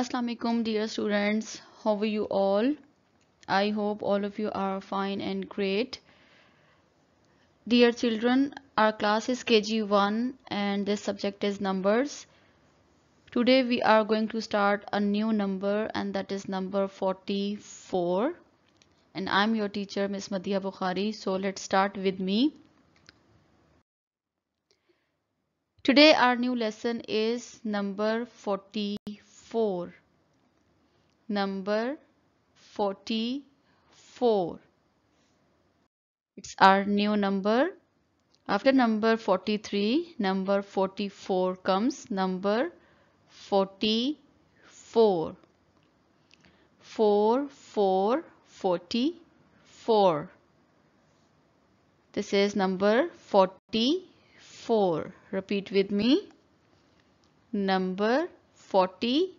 Assalamualaikum dear students how are you all I hope all of you are fine and great dear children our class is KG1 and this subject is numbers today we are going to start a new number and that is number 44 and I'm your teacher Miss Madhya Bukhari so let's start with me today our new lesson is number 40 four. Number 44. It's our new number. After number 43, number 44 comes number 44. 4, 4, 44. This is number 44. Repeat with me. Number 44.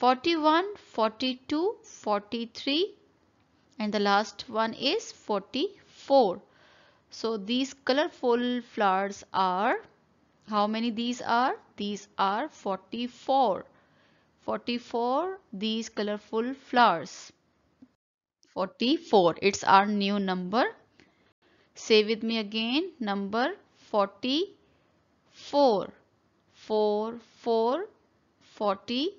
41, 42, 43 and the last one is 44. So these colorful flowers are, how many these are? These are 44. 44 these colorful flowers. 44 it's our new number. Say with me again number 44. 4, 4, 44.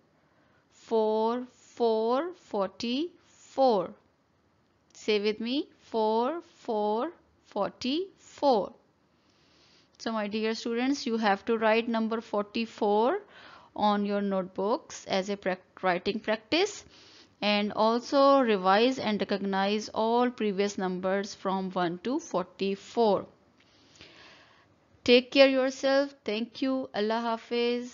4, 4, 44. Say with me 4, 4, 44. So my dear students, you have to write number 44 on your notebooks as a writing practice and also revise and recognize all previous numbers from 1 to 44. Take care yourself. Thank you. Allah Hafiz.